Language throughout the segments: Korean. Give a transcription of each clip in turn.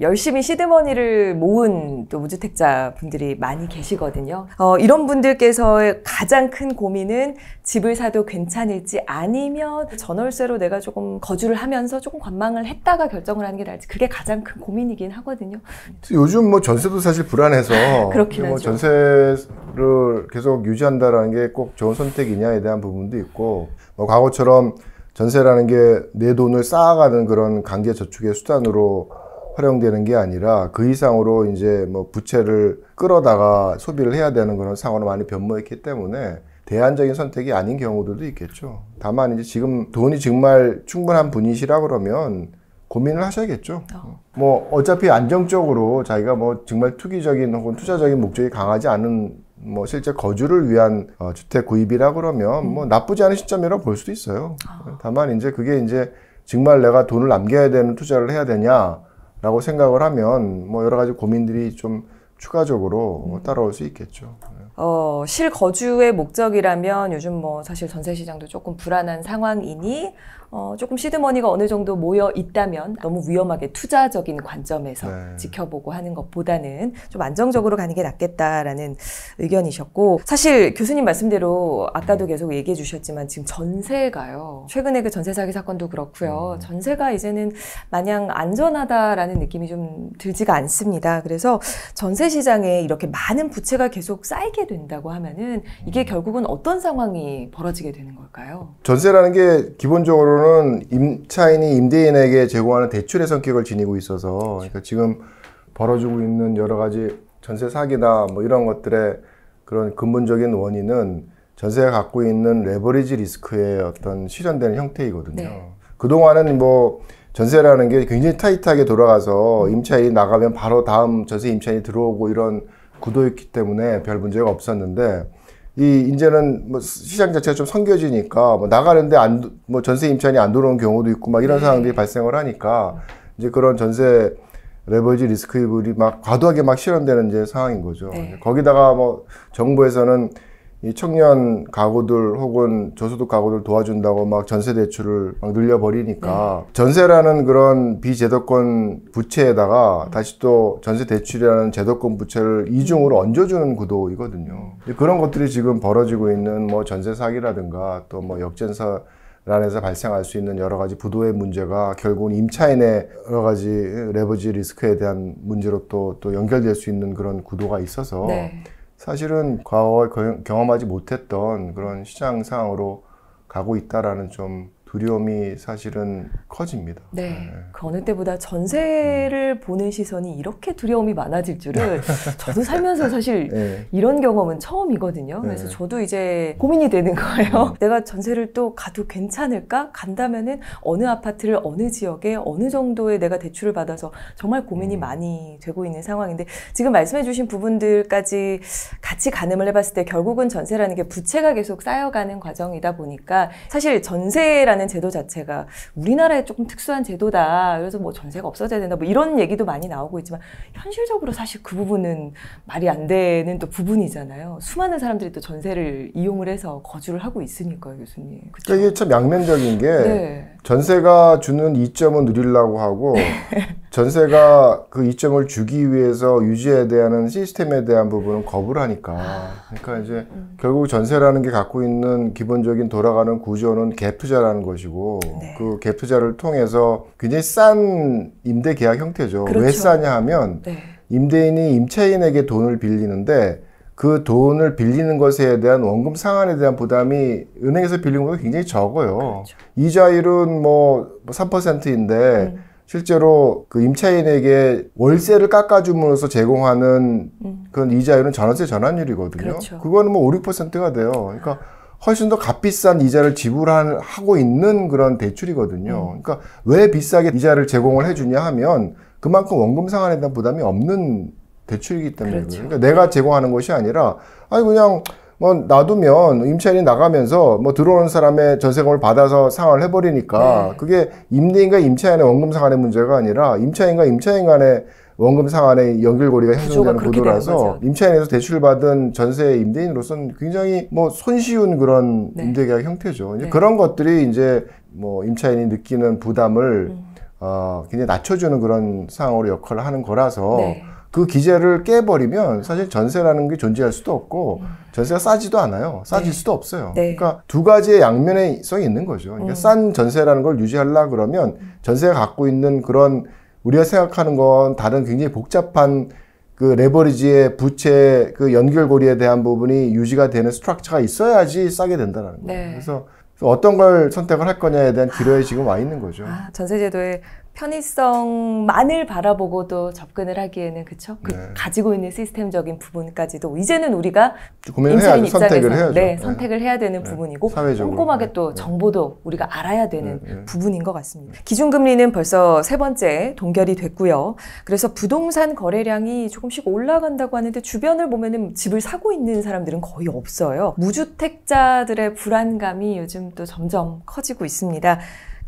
열심히 시드머니를 모은 또 무주택자 분들이 많이 계시거든요. 어, 이런 분들께서 가장 큰 고민은 집을 사도 괜찮을지 아니면 전월세로 내가 조금 거주를 하면서 조금 관망을 했다가 결정을 하는 게 나을지 그게 가장 큰 고민이긴 하거든요. 요즘 뭐 전세도 사실 불안해서 그렇긴 뭐 하죠. 전세를 계속 유지한다라는 게 꼭 좋은 선택이냐에 대한 부분도 있고 뭐 과거처럼 전세라는 게 내 돈을 쌓아가는 그런 강제 저축의 수단으로 활용되는 게 아니라 그 이상으로 이제 뭐 부채를 끌어다가 소비를 해야 되는 그런 상황으로 많이 변모했기 때문에 대안적인 선택이 아닌 경우들도 있겠죠. 다만 이제 지금 돈이 정말 충분한 분이시라 그러면 고민을 하셔야겠죠. 어. 뭐 어차피 안정적으로 자기가 뭐 정말 투기적인 혹은 투자적인 목적이 강하지 않은 뭐 실제 거주를 위한 어, 주택 구입이라 그러면 뭐 음. 나쁘지 않은 시점이라고 볼 수도 있어요. 어. 다만 이제 그게 이제 정말 내가 돈을 남겨야 되는 투자를 해야 되냐 라고 생각을 하면 뭐 여러 가지 고민들이 좀 추가적으로 뭐 음. 따라올 수 있겠죠. 네. 어, 실거주의 목적이라면 요즘 뭐 사실 전세 시장도 조금 불안한 상황이니 어, 조금 시드머니가 어느 정도 모여 있다면 너무 위험하게 투자적인 관점에서 네. 지켜보고 하는 것보다는 좀 안정적으로 가는 게 낫겠다라는 의견이셨고 사실 교수님 말씀대로 아까도 계속 얘기해 주셨지만 지금 전세가요. 최근에 그 전세 사기 사건도 그렇고요. 음. 전세가 이제는 마냥 안전하다라는 느낌이 좀 들지가 않습니다. 그래서 전세 시장에 이렇게 많은 부채가 계속 쌓이게 된다고 하면은 이게 결국은 어떤 상황이 벌어지게 되는 걸까요? 전세라는 게 기본적으로 결과로는 임차인이 임대인에게 제공하는 대출의 성격을 지니고 있어서 그러니까 지금 벌어지고 있는 여러 가지 전세 사기나뭐 이런 것들의 그런 근본적인 원인은 전세가 갖고 있는 레버리지 리스크의 어떤 실현되는 형태이거든요. 네. 그동안은 뭐 전세라는 게 굉장히 타이트하게 돌아가서 임차인이 나가면 바로 다음 전세 임차인이 들어오고 이런 구도였기 때문에 별 문제가 없었는데 이 이제는 뭐 시장 자체가 좀 성겨지니까 뭐 나가는데 안 뭐 전세 임차인이 안 들어오는 경우도 있고 막 이런 네. 상황들이 발생을 하니까 이제 그런 전세 레버지 리스크이블이 막 과도하게 막 실현되는 이제 상황인 거죠. 네. 거기다가 뭐 정부에서는 이 청년 가구들 혹은 저소득 가구들 도와준다고 막 전세 대출을 막 늘려버리니까 네. 전세라는 그런 비제도권 부채에다가 다시 또 전세 대출이라는 제도권 부채를 이중으로 음. 얹어주는 구도이거든요. 그런 것들이 지금 벌어지고 있는 뭐 전세 사기라든가 또 뭐 역전사 란에서 발생할 수 있는 여러 가지 부도의 문제가 결국은 임차인의 여러 가지 레버지 리스크에 대한 문제로 또, 또 연결될 수 있는 그런 구도가 있어서 네. 사실은 과거에 경험하지 못했던 그런 시장 상황으로 가고 있다라는 좀 두려움이 사실은 커집니다. 네. 네. 그 어느 때보다 전세를 음. 보는 시선이 이렇게 두려움이 많아질 줄을 저도 살면서 사실 네. 이런 경험은 처음이거든요. 네. 그래서 저도 이제 고민이 되는 거예요. 음. 내가 전세를 또 가도 괜찮을까? 간다면은 어느 아파트를 어느 지역에 어느 정도의 내가 대출을 받아서 정말 고민이 음. 많이 되고 있는 상황인데 지금 말씀해 주신 부분들까지 같이 가늠을 해봤을 때 결국은 전세라는 게 부채가 계속 쌓여가는 과정이다 보니까 사실 전세라는 전세라는 제도 자체가 우리나라에 조금 특수한 제도다. 그래서 뭐 전세가 없어져야 된다. 뭐 이런 얘기도 많이 나오고 있지만 현실적으로 사실 그 부분은 말이 안 되는 또 부분이잖아요. 수많은 사람들이 또 전세를 이용을 해서 거주를 하고 있으니까요, 교수님. 그쵸? 그러니까 이게 참 양면적인 게 네. 전세가 주는 이점을 누리려고 하고 네. 전세가 그 이점을 주기 위해서 유지에 대한 시스템에 대한 부분은 거부를 하니까 아. 그러니까 이제 음. 결국 전세라는 게 갖고 있는 기본적인 돌아가는 구조는 갭 투자라는 것이고 네. 그갭 투자를 통해서 굉장히 싼 임대 계약 형태죠 그렇죠. 왜 싸냐 하면 네. 임대인이 임차인에게 돈을 빌리는데 그 돈을 빌리는 것에 대한 원금 상환에 대한 부담이 은행에서 빌린 것보다 굉장히 적어요. 그렇죠. 이자율은 뭐 3%인데 음. 실제로 그 임차인에게 월세를 깎아줌으로써 제공하는 음. 그런 이자율은 전월세 전환율이거든요. 그렇죠. 그거는 뭐 5, 6%가 돼요. 그러니까 훨씬 더 값비싼 이자를 지불하고 있는 그런 대출이거든요. 음. 그러니까 왜 비싸게 이자를 제공을 해주냐 하면 그만큼 원금 상환에 대한 부담이 없는 대출이기 때문에 그렇죠. 그러니까 내가 제공하는 것이 아니라 아니 그냥 뭐 놔두면 임차인이 나가면서 뭐 들어오는 사람의 전세금을 받아서 상환을 해버리니까 네. 그게 임대인과 임차인의 원금 상환의 문제가 아니라 임차인과 임차인 간의 원금 상환의 연결고리가 형성되는 구조라서 임차인에서 대출받은 전세 임대인으로서는 굉장히 뭐 손쉬운 그런 네. 임대계약 형태죠. 이제 네. 그런 것들이 이제 뭐 임차인이 느끼는 부담을 음. 어, 굉장히 낮춰주는 그런 상황으로 역할을 하는 거라서 네. 그기재를 깨버리면 사실 전세라는 게 존재할 수도 없고 전세가 싸지도 않아요. 싸질 네. 수도 없어요. 네. 그러니까 두 가지의 양면성이 에 있는 거죠. 그러니까 음. 싼 전세라는 걸 유지하려 그러면 음. 전세가 갖고 있는 그런 우리가 생각하는 건 다른 굉장히 복잡한 그 레버리지의 부채 그 연결고리에 대한 부분이 유지가 되는 스트럭처가 있어야지 싸게 된다는 거예요. 네. 그래서 어떤 걸 선택을 할 거냐에 대한 기로에 지금 와 있는 거죠. 아, 전세제도의 편의성만을 바라보고도 접근을 하기에는 그쵸? 그 네. 가지고 있는 시스템적인 부분까지도 이제는 우리가 임차인 입 선택을 해야죠. 네, 네. 선택을 네. 해야 되는 네. 부분이고 사회적으로. 꼼꼼하게 네. 또 네. 정보도 우리가 알아야 되는 부분인 것 같습니다. 기준금리는 벌써 세 번째 동결이 됐고요. 그래서 부동산 거래량이 조금씩 올라간다고 하는데 주변을 보면은 집을 사고 있는 사람들은 거의 없어요. 무주택자들의 불안감이 요즘 또 점점 커지고 있습니다.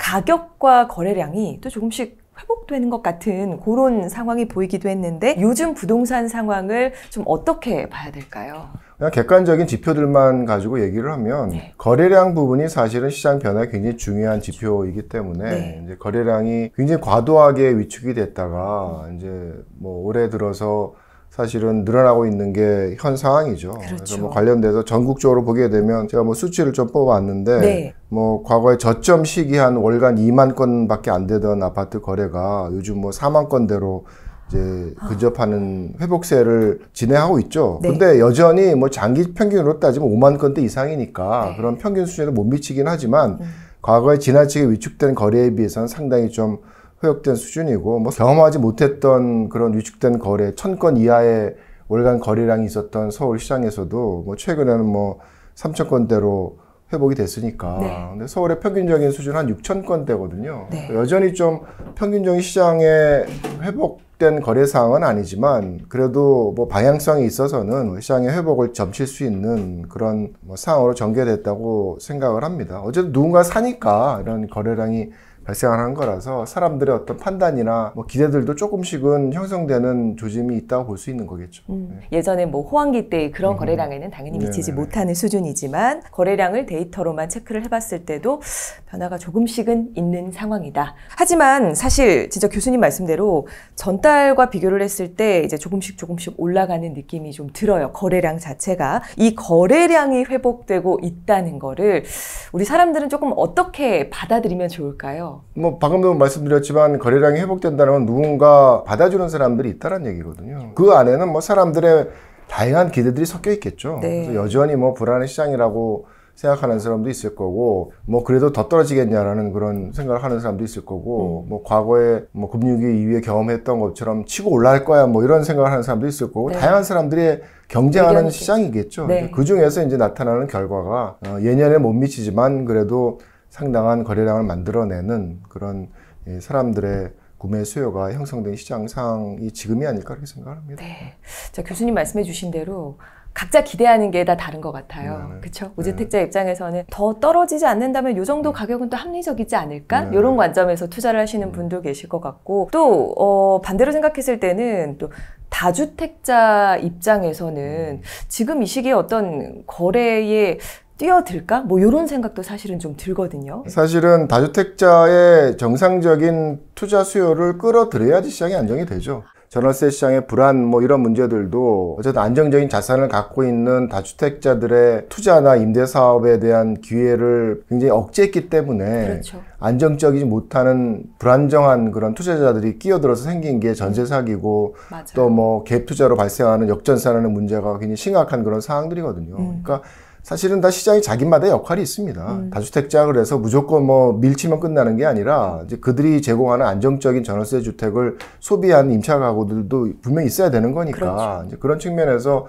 가격과 거래량이 또 조금씩 회복되는 것 같은 그런 상황이 보이기도 했는데 요즘 부동산 상황을 좀 어떻게 봐야 될까요? 그냥 객관적인 지표들만 가지고 얘기를 하면 네. 거래량 부분이 사실은 시장 변화에 굉장히 중요한 그렇죠. 지표이기 때문에 네. 이제 거래량이 굉장히 과도하게 위축이 됐다가 음. 이제 뭐 올해 들어서 사실은 늘어나고 있는 게 현 상황이죠. 그렇죠. 래서뭐 관련돼서 전국적으로 보게 되면 제가 뭐 수치를 좀 뽑아왔는데 네. 뭐 과거에 저점 시기 한 월간 2만 건밖에 안 되던 아파트 거래가 요즘 뭐 4만 건대로 이제 근접하는 회복세를 진행하고 있죠. 네. 근데 여전히 뭐 장기 평균으로 따지면 5만 건대 이상이니까 네. 그런 평균 수준에 못 미치긴 하지만 음. 과거에 지나치게 위축된 거래에 비해서는 상당히 좀 허역된 수준이고 뭐 경험하지 못했던 그런 위축된 거래 천 건 이하의 월간 거래량이 있었던 서울 시장에서도 뭐 최근에는 뭐 3천 건대로 회복이 됐으니까 네. 근데 서울의 평균적인 수준 한 6천 건대거든요. 네. 여전히 좀 평균적인 시장의 회복 왜곡된 거래 상황은 아니지만 그래도 뭐방향성이 있어서는 시장의 회복을 점칠 수 있는 그런 뭐 상황으로 전개됐다고 생각을 합니다. 어쨌든 누군가 사니까 이런 거래량이 발생하는 거라서 사람들의 어떤 판단이나 뭐 기대들도 조금씩은 형성되는 조짐이 있다고 볼 수 있는 거겠죠. 음, 네. 예전에 뭐 호황기 때 그런 음. 거래량에는 당연히 네, 미치지 네 못하는 수준이지만 거래량을 데이터로만 체크를 해봤을 때도 변화가 조금씩은 있는 상황이다. 하지만 사실 진짜 교수님 말씀대로 전달 달과 비교를 했을 때 이제 조금씩 조금씩 올라가는 느낌이 좀 들어요. 거래량 자체가. 이 거래량이 회복되고 있다는 거를 우리 사람들은 조금 어떻게 받아들이면 좋을까요? 뭐 방금도 말씀드렸지만 거래량이 회복된다는 건 누군가 받아주는 사람들이 있다는 얘기거든요. 그 안에는 뭐 사람들의 다양한 기대들이 섞여 있겠죠. 네. 그래서 여전히 뭐 불안의 시장이라고 생각하는 사람도 있을 거고 뭐 그래도 더 떨어지겠냐라는 그런 생각을 하는 사람도 있을 거고 음. 뭐 과거에 뭐 금융위기 이후에 경험했던 것처럼 치고 올라갈 거야 뭐 이런 생각을 하는 사람도 있을 거고 네. 다양한 사람들이 경쟁하는 시장이겠죠. 네. 그 중에서 이제 나타나는 결과가 어, 예년에 못 미치지만 그래도 상당한 거래량을 만들어내는 그런 예, 사람들의 구매 수요가 형성된 시장 상황이 지금이 아닐까 그렇게 생각합니다. 네. 자 교수님 말씀해 주신 대로 각자 기대하는 게 다 다른 것 같아요. 네, 네. 그렇죠? 우주택자 네. 입장에서는 더 떨어지지 않는다면 이 정도 네. 가격은 또 합리적이지 않을까? 이런 네. 관점에서 투자를 하시는 네. 분도 계실 것 같고 또 어, 반대로 생각했을 때는 또 다주택자 입장에서는 지금 이 시기에 어떤 거래에 뛰어들까? 뭐 이런 생각도 사실은 좀 들거든요. 사실은 다주택자의 정상적인 투자 수요를 끌어들여야지 시장이 안정이 되죠. 전월세 시장의 불안 뭐 이런 문제들도 어쨌든 안정적인 자산을 갖고 있는 다주택자들의 투자나 임대 사업에 대한 기회를 굉장히 억제했기 때문에 그렇죠. 안정적이지 못하는 불안정한 그런 투자자들이 끼어들어서 생긴 게 전세 음. 사기고 또뭐갭 투자로 발생하는 역전사라는 문제가 굉장히 심각한 그런 상황들이거든요 음. 그러니까 사실은 다 시장이 자기마다 역할이 있습니다. 음. 다주택자 그래서 무조건 뭐 밀치면 끝나는 게 아니라 이제 그들이 제공하는 안정적인 전월세 주택을 소비한 임차 가구들도 분명히 있어야 되는 거니까 그렇죠. 이제 그런 측면에서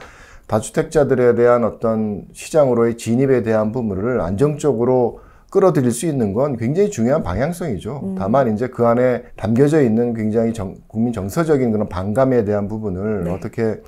다주택자들에 대한 어떤 시장으로의 진입에 대한 부분을 안정적으로 끌어들일 수 있는 건 굉장히 중요한 방향성이죠. 음. 다만 이제 그 안에 담겨져 있는 굉장히 정, 국민 정서적인 그런 반감에 대한 부분을 네. 어떻게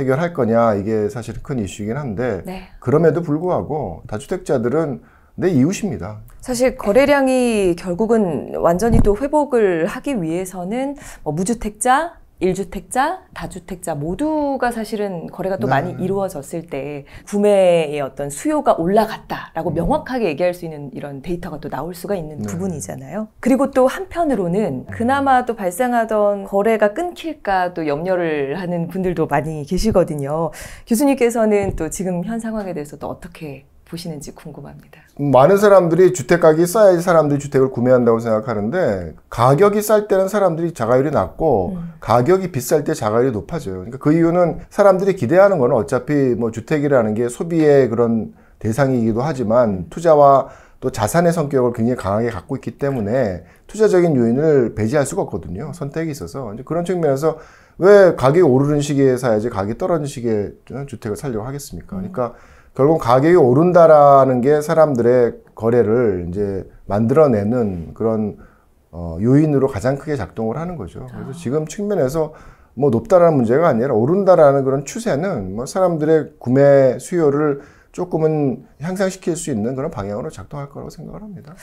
해결할 거냐 이게 사실 큰 이슈이긴 한데 네. 그럼에도 불구하고 다주택자들은 내 이웃입니다. 사실 거래량이 결국은 완전히 또 회복을 하기 위해서는 뭐 무주택자 1주택자 다주택자 모두가 사실은 거래가 또 네. 많이 이루어졌을 때 구매의 어떤 수요가 올라갔다라고 음. 명확하게 얘기할 수 있는 이런 데이터가 또 나올 수가 있는 네. 부분이잖아요. 그리고 또 한편으로는 네. 그나마 또 발생하던 거래가 끊길까 또 염려를 하는 분들도 많이 계시거든요. 교수님께서는 또 지금 현 상황에 대해서 또 어떻게 보시는지 궁금합니다. 많은 사람들이 주택 가격이 싸야지 사람들이 주택을 구매한다고 생각하는데 가격이 쌀 때는 사람들이 자가율이 낮고 음. 가격이 비쌀 때 자가율이 높아져요. 그러니까 그 이유는 사람들이 기대하는 건 어차피 뭐 주택이라는 게 소비의 그런 대상이기도 하지만 음. 투자와 또 자산의 성격을 굉장히 강하게 갖고 있기 때문에 투자적인 요인을 배제할 수가 없거든요. 선택이 있어서 이제 그런 측면에서 왜 가격이 오르는 시기에 사야지 가격이 떨어지는 시기에 주택을 살려고 하겠습니까? 음. 그러니까 음. 결국 가격이 오른다라는 게 사람들의 거래를 이제 만들어내는 그런 어, 요인으로 가장 크게 작동을 하는 거죠. 그래서 아. 지금 측면에서 뭐 높다라는 문제가 아니라 오른다라는 그런 추세는 뭐 사람들의 구매 수요를 조금은 향상시킬 수 있는 그런 방향으로 작동할 거라고 생각을 합니다.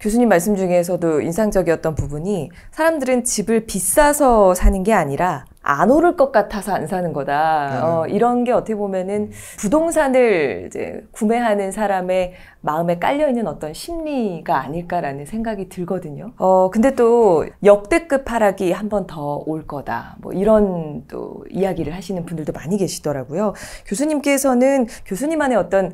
교수님 말씀 중에서도 인상적이었던 부분이 사람들은 집을 비싸서 사는 게 아니라 안 오를 것 같아서 안 사는 거다. 음. 어, 이런 게 어떻게 보면은 부동산을 이제 구매하는 사람의 마음에 깔려 있는 어떤 심리가 아닐까라는 생각이 들거든요. 어, 근데 또 역대급 하락이 한 번 더 올 거다. 뭐 이런 또 이야기를 하시는 분들도 많이 계시더라고요. 교수님께서는 교수님만의 어떤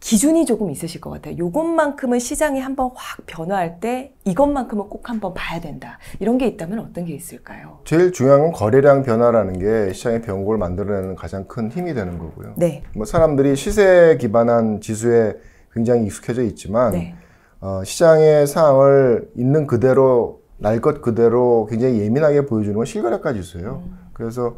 기준이 조금 있으실 것 같아요. 요것만큼은 시장이 한번 확 변화할 때 이것만큼은 꼭 한번 봐야 된다. 이런 게 있다면 어떤 게 있을까요? 제일 중요한 건 거래량 변화라는 게 시장의 변곡을 만들어내는 가장 큰 힘이 되는 거고요. 네. 뭐 사람들이 시세 기반한 지수에 굉장히 익숙해져 있지만 네. 어, 시장의 상황을 있는 그대로 날 것 그대로 굉장히 예민하게 보여주는 건 실거래가 지수예요. 음. 그래서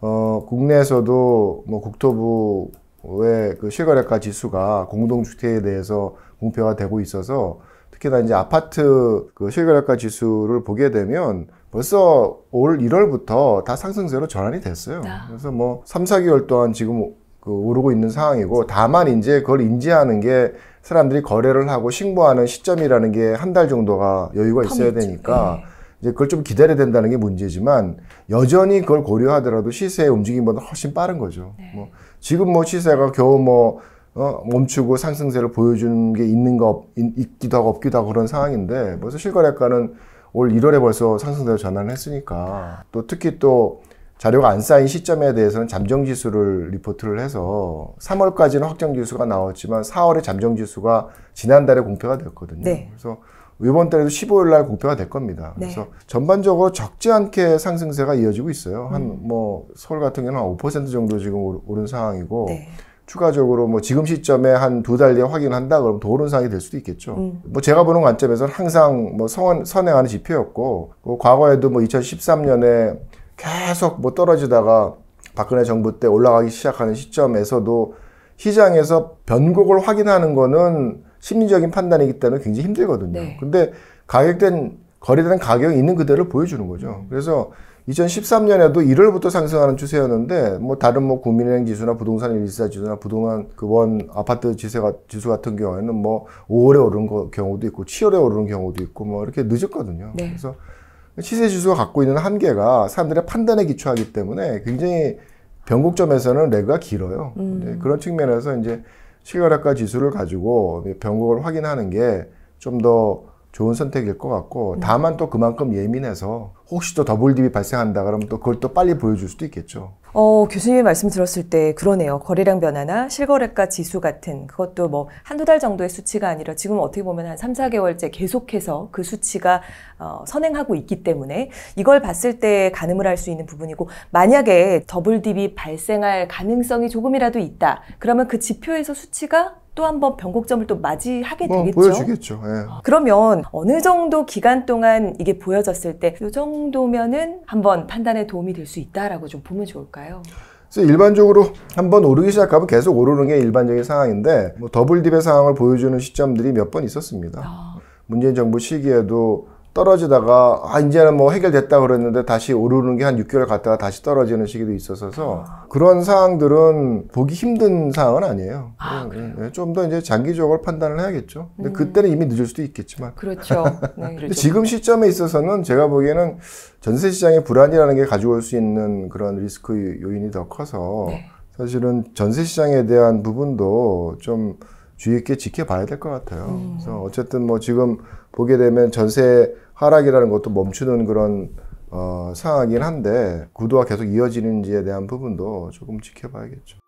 어, 국내에서도 뭐 국토부 왜그 실거래가 지수가 공동주택에 대해서 공표가되고 있어서 특히나 이제 아파트 그 실거래가 지수를 보게 되면 벌써 올 1월부터 다 상승세로 전환이 됐어요. 아. 그래서 뭐 3, 4개월 동안 지금 그 오르고 있는 상황이고 다만 이제 그걸 인지하는 게 사람들이 거래를 하고 신고하는 시점이라는 게 한 달 정도가 여유가 있어야 되니까 예. 이제 그걸 좀 기다려야 된다는 게 문제지만 여전히 그걸 고려하더라도 시세의 움직임보다 훨씬 빠른 거죠. 네. 뭐 지금 뭐 시세가 겨우 뭐 어, 멈추고 상승세를 보여주는 게있는거 있기도 하고 없기도 하고 그런 상황인데 벌써 실거래가는 올 1월에 벌써 상승세로 전환을 했으니까 또 특히 또 자료가 안 쌓인 시점에 대해서는 잠정지수를 리포트를 해서 3월까지는 확정지수가 나왔지만 4월에 잠정지수가 지난달에 공표가 됐거든요. 네. 그래서 이번 달에도 15일 날 공표가 될 겁니다. 네. 그래서 전반적으로 적지 않게 상승세가 이어지고 있어요. 한뭐 음. 서울 같은 경우는 한5% 정도 지금 오른 상황이고 네. 추가적으로 뭐 지금 시점에 한 두 달 뒤에 확인한다 그러면 더 오른 상황이 될 수도 있겠죠. 음. 뭐 제가 보는 관점에서는 항상 뭐 선, 선행하는 지표였고 그 과거에도 뭐 2013년에 계속 뭐 떨어지다가 박근혜 정부 때 올라가기 시작하는 시점에서도 시장에서 변곡을 확인하는 거는 심리적인 판단이기 때문에 굉장히 힘들거든요. 네. 근데 가격된 거래된 가격이 있는 그대로 보여주는 거죠. 음. 그래서 2013년에도 1월부터 상승하는 추세였는데 뭐 다른 뭐 국민은행 지수나 부동산 일시사 지수나 부동산 그 원 아파트 지세가 지수 같은 경우에는 뭐 5월에 오른 거, 경우도 있고 7월에 오르는 경우도 있고 뭐 이렇게 늦었거든요. 네. 그래서 시세 지수가 갖고 있는 한계가 사람들의 판단에 기초하기 때문에 굉장히 변곡점에서는 레그가 길어요. 음. 네, 그런 측면에서 이제 실혈압과 지수를 가지고 병목을 확인하는 게좀더 좋은 선택일 것 같고 네. 다만 또 그만큼 예민해서 혹시 또 더블 딥이 발생한다 그러면 또 그걸 또 빨리 보여줄 수도 있겠죠. 어, 교수님 말씀 들었을 때 그러네요. 거래량 변화나 실거래가 지수 같은 그것도 뭐 한두 달 정도의 수치가 아니라 지금 어떻게 보면 한 3, 4개월째 계속해서 그 수치가 어, 선행하고 있기 때문에 이걸 봤을 때 가늠을 할 수 있는 부분이고 만약에 더블 딥이 발생할 가능성이 조금이라도 있다. 그러면 그 지표에서 수치가 또한번 변곡점을 또 맞이하게 뭐, 되겠죠. 보여주겠죠. 예. 그러면 어느 정도 기간 동안 이게 보여졌을 때이 정도면은 한번 판단에 도움이 될 수 있다라고 좀 보면 좋을까요? 그래서 일반적으로 한번 오르기 시작하면 계속 오르는 게 일반적인 상황인데 뭐 더블 딥의 상황을 보여주는 시점들이 몇 번 있었습니다. 아. 문재인 정부 시기에도 떨어지다가 아 이제는 뭐 해결됐다 그랬는데 다시 오르는 게 한 6개월 갔다가 다시 떨어지는 시기도 있어서 그런 상황들은 보기 힘든 상황은 아니에요. 아, 네, 음, 음, 예, 좀더 이제 장기적으로 판단을 해야겠죠. 근데 음. 그때는 이미 늦을 수도 있겠지만. 그렇죠. 네, 그렇죠. 지금 시점에 있어서는 제가 보기에는 전세 시장의 불안이라는 게가져올수 있는 그런 리스크 요인이 더 커서 네. 사실은 전세 시장에 대한 부분도 좀 주의 있게 지켜봐야 될 것 같아요. 음. 그래서 어쨌든 뭐 지금 보게 되면 전세 하락이라는 것도 멈추는 그런 어, 상황이긴 한데 구도가 계속 이어지는지에 대한 부분도 조금 지켜봐야겠죠.